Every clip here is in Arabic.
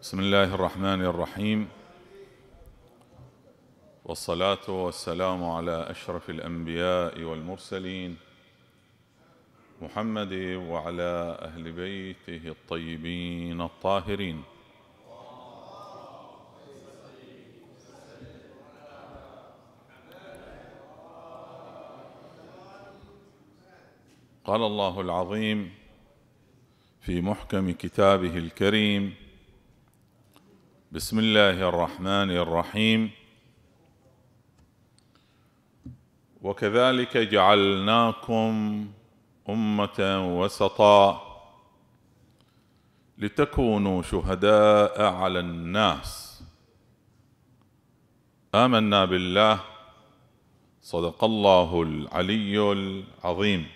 بسم الله الرحمن الرحيم والصلاة والسلام على أشرف الأنبياء والمرسلين محمد وعلى أهل بيته الطيبين الطاهرين قال الله العظيم في محكم كتابه الكريم بسم الله الرحمن الرحيم وكذلك جعلناكم امه وسطا لتكونوا شهداء على الناس امنا بالله صدق الله العلي العظيم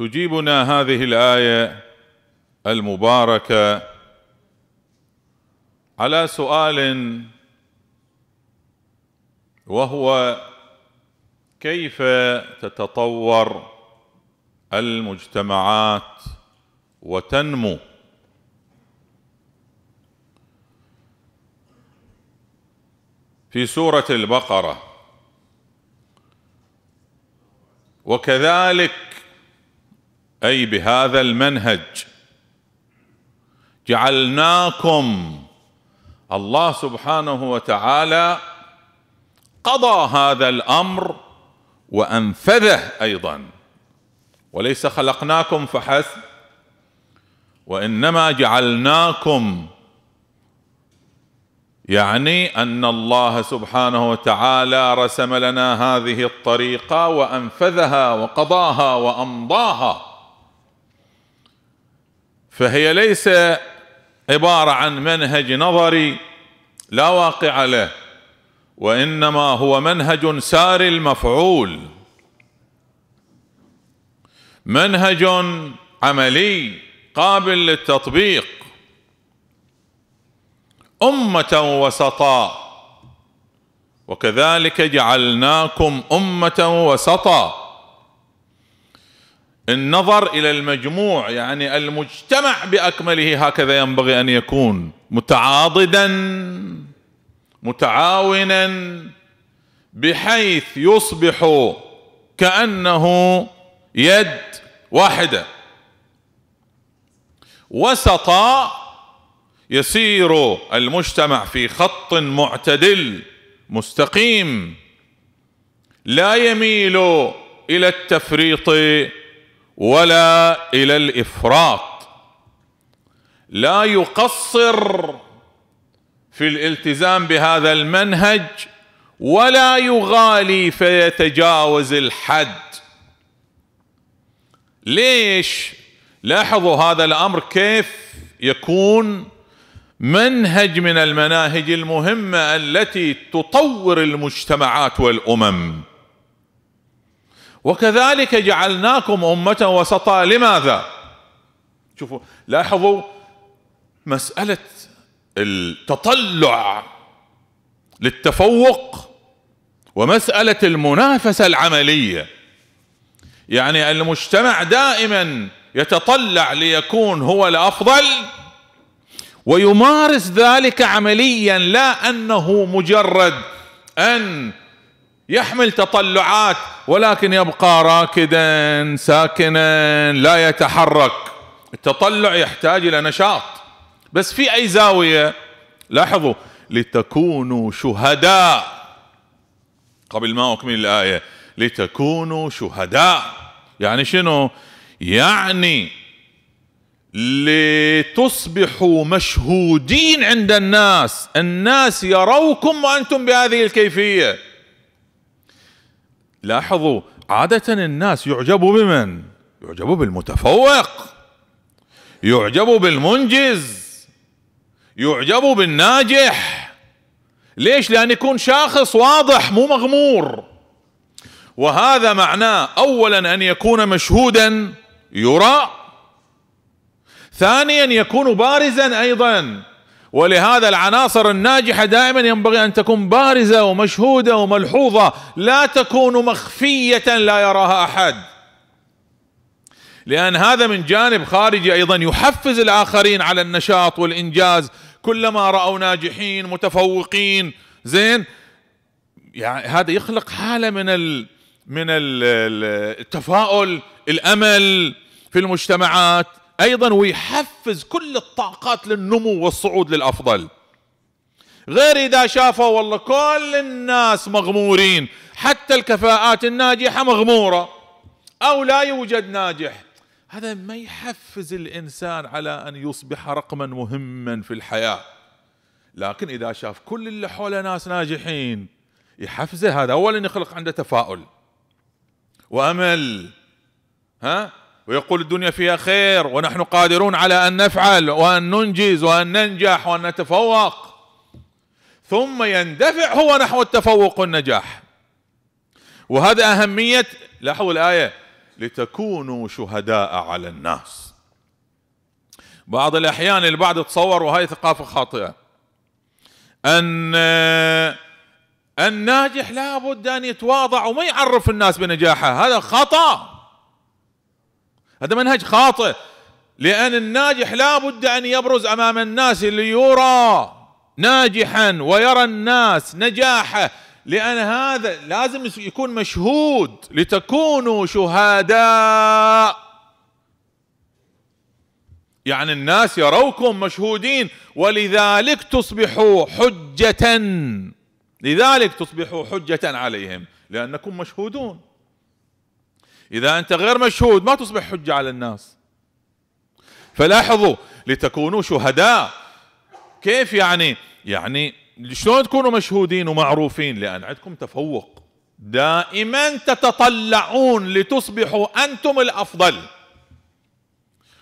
تجيبنا هذه الايه المباركه على سؤال وهو كيف تتطور المجتمعات وتنمو في سوره البقره وكذلك اي بهذا المنهج جعلناكم الله سبحانه وتعالى قضى هذا الامر وانفذه ايضا وليس خلقناكم فحسب وانما جعلناكم يعني ان الله سبحانه وتعالى رسم لنا هذه الطريقه وانفذها وقضاها وامضاها فهي ليس عباره عن منهج نظري لا واقع له وانما هو منهج ساري المفعول منهج عملي قابل للتطبيق امه وسطا وكذلك جعلناكم امه وسطا النظر الى المجموع يعني المجتمع باكمله هكذا ينبغي ان يكون متعاضدا متعاونا بحيث يصبح كانه يد واحده وسطا يسير المجتمع في خط معتدل مستقيم لا يميل الى التفريط ولا الى الافراط لا يقصر في الالتزام بهذا المنهج ولا يغالي فيتجاوز الحد ليش لاحظوا هذا الامر كيف يكون منهج من المناهج المهمه التي تطور المجتمعات والامم وكذلك جعلناكم أمة وسطا لماذا شوفوا لاحظوا مسألة التطلع للتفوق ومسألة المنافسة العملية يعني المجتمع دائما يتطلع ليكون هو الأفضل ويمارس ذلك عمليا لا أنه مجرد أن يحمل تطلعات ولكن يبقى راكدا ساكنا لا يتحرك التطلع يحتاج الى نشاط بس في اي زاويه لاحظوا لتكونوا شهداء قبل ما اكمل الايه لتكونوا شهداء يعني شنو يعني لتصبحوا مشهودين عند الناس الناس يروكم وانتم بهذه الكيفيه لاحظوا عادة الناس يعجبوا بمن؟ يعجبوا بالمتفوق يعجبوا بالمنجز يعجبوا بالناجح ليش؟ لأن يكون شخص واضح مو مغمور وهذا معناه أولا أن يكون مشهودا يرى ثانيا يكون بارزا أيضا ولهذا العناصر الناجحه دائما ينبغي ان تكون بارزه ومشهوده وملحوظه لا تكون مخفيه لا يراها احد لان هذا من جانب خارجي ايضا يحفز الاخرين على النشاط والانجاز كلما راوا ناجحين متفوقين زين يعني هذا يخلق حاله من ال من التفاؤل الامل في المجتمعات أيضا ويحفز كل الطاقات للنمو والصعود للأفضل غير إذا شافوا والله كل الناس مغمورين حتى الكفاءات الناجحة مغمورة أو لا يوجد ناجح هذا ما يحفز الإنسان على أن يصبح رقما مهما في الحياة لكن إذا شاف كل اللي حوله ناس ناجحين يحفزه هذا أولا يخلق عنده تفاؤل وأمل ها ويقول الدنيا فيها خير ونحن قادرون على ان نفعل وان ننجز وان ننجح وان نتفوق ثم يندفع هو نحو التفوق والنجاح وهذا اهميه لاحظوا الايه لتكونوا شهداء على الناس بعض الاحيان البعض يتصور وهي ثقافه خاطئه ان الناجح لابد ان يتواضع وما يعرف الناس بنجاحه هذا خطأ هذا منهج خاطئ لأن الناجح لا بد أن يبرز أمام الناس ليرى ناجحا ويرى الناس نجاحه لأن هذا لازم يكون مشهود لتكونوا شهداء يعني الناس يروكم مشهودين ولذلك تصبحوا حجة لذلك تصبحوا حجة عليهم لأنكم مشهودون إذا أنت غير مشهود ما تصبح حجة على الناس فلاحظوا لتكونوا شهداء كيف يعني يعني شلون تكونوا مشهودين ومعروفين لأن عندكم تفوق دائما تتطلعون لتصبحوا أنتم الأفضل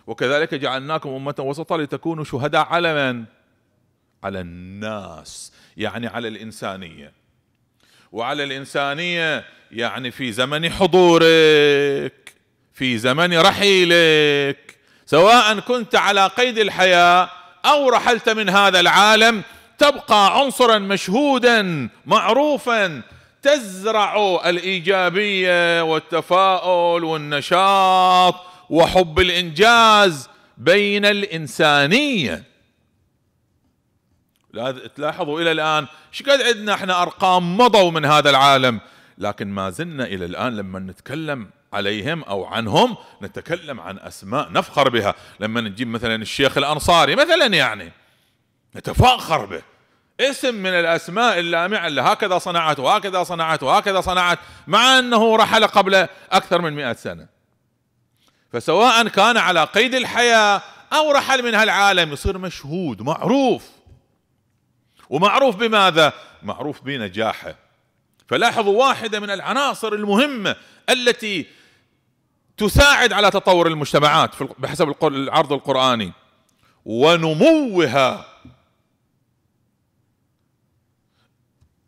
وكذلك جعلناكم أمة وسطا لتكونوا شهداء على من؟ على الناس يعني على الإنسانية وعلى الإنسانية يعني في زمن حضورك في زمن رحيلك سواء كنت على قيد الحياة أو رحلت من هذا العالم تبقى عنصرا مشهودا معروفا تزرع الايجابيه والتفاؤل والنشاط وحب الانجاز بين الانسانيه تلاحظوا إلى الآن شقد عندنا احنا أرقام مضوا من هذا العالم لكن ما زلنا إلى الآن لما نتكلم عليهم أو عنهم نتكلم عن أسماء نفخر بها لما نجيب مثلا الشيخ الأنصاري مثلا يعني نتفاخر به اسم من الأسماء اللامعة اللي هكذا صنعت وهكذا صنعت وهكذا صنعت مع أنه رحل قبل أكثر من مئة سنة فسواء كان على قيد الحياة أو رحل من هالعالم يصير مشهود معروف ومعروف بماذا معروف بنجاحه فلاحظوا واحده من العناصر المهمه التي تساعد على تطور المجتمعات بحسب العرض القراني ونموها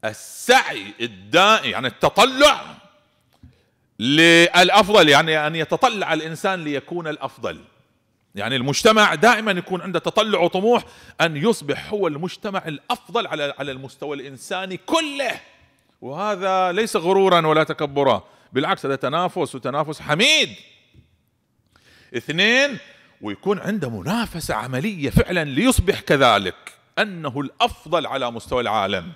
السعي الدائم يعني التطلع للافضل يعني ان يتطلع الانسان ليكون الافضل يعني المجتمع دائما يكون عنده تطلع وطموح ان يصبح هو المجتمع الافضل على على المستوى الانساني كله وهذا ليس غرورا ولا تكبرا بالعكس هذا تنافس وتنافس حميد اثنين ويكون عنده منافسه عمليه فعلا ليصبح كذلك انه الافضل على مستوى العالم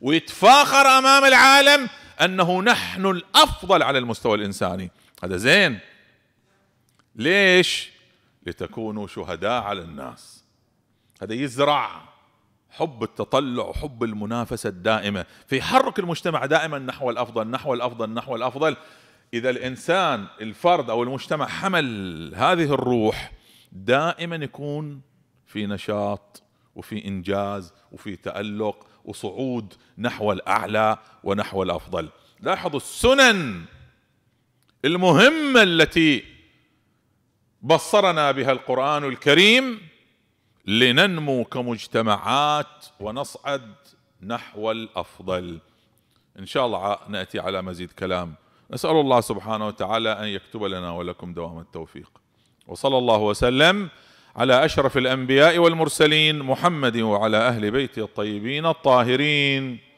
ويتفاخر امام العالم انه نحن الافضل على المستوى الانساني هذا زين ليش لتكونوا شهداء على الناس هذا يزرع حب التطلع وحب المنافسة الدائمة فيحرك المجتمع دائما نحو الأفضل نحو الأفضل نحو الأفضل إذا الإنسان الفرد أو المجتمع حمل هذه الروح دائما يكون في نشاط وفي إنجاز وفي تألق وصعود نحو الأعلى ونحو الأفضل لاحظوا السنن المهمة التي بصرنا بها القران الكريم لننمو كمجتمعات ونصعد نحو الافضل ان شاء الله ناتي على مزيد كلام نسال الله سبحانه وتعالى ان يكتب لنا ولكم دوام التوفيق وصلى الله وسلم على اشرف الانبياء والمرسلين محمد وعلى اهل بيته الطيبين الطاهرين